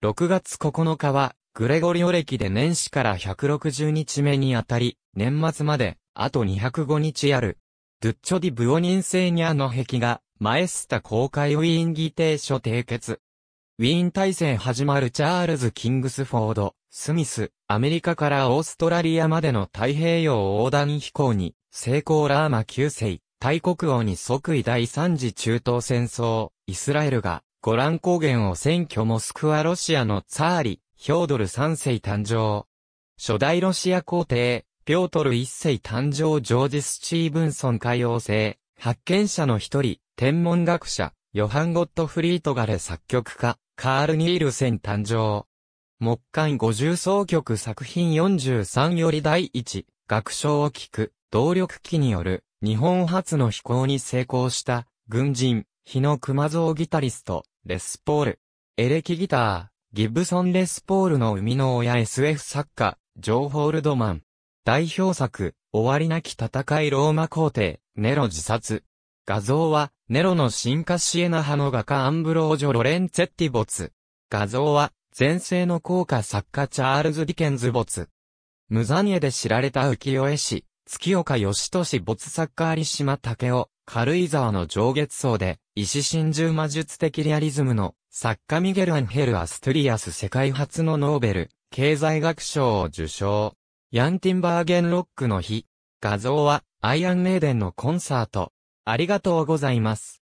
6月9日は、グレゴリオ歴で年始から160日目にあたり、年末まで、あと205日ある。ドゥッチョディブオニンセーニャーの壁が、マエスタ公開ウィーン議定書締結。ウィーン体制始まるチャールズ・キングスフォード、スミス、アメリカからオーストラリアまでの太平洋横断飛行に、成功ラーマ9世、大国王に即位第三次中東戦争、イスラエルが、ゴラン高原を占拠モスクワロシアのツァーリ、ヒョードル3世誕生。初代ロシア皇帝、ピョートル1世誕生ジョージ・スチーブンソン海王星、発見者の一人、天文学者、ヨハン・ゴットフリートガレ作曲家、カール・ニールセン誕生。木管五重奏曲作品43より第一、楽章を聴く、動力機による、日本初の飛行に成功した、軍人、日野熊蔵ギタリスト、レスポール。エレキギター、ギブソン・レスポールの生みの親 SF 作家、ジョー・ホールドマン。代表作、終わりなき戦いローマ皇帝、ネロ自殺。画像は、ネロの進化シエナ派の画家アンブロージョ・ロレンツェッティ没。画像は、前世の効果作家チャールズ・ディケンズ没。無残絵で知られた浮世絵師、月岡義俊没作家有島武雄、軽井沢の上月層で、石真珠魔術的リアリズムの作家ミゲル・アンヘル・アストリアス世界初のノーベル経済学賞を受賞。ヤンティンバーゲンロックの日。画像はアイアンメイデンのコンサート。ありがとうございます。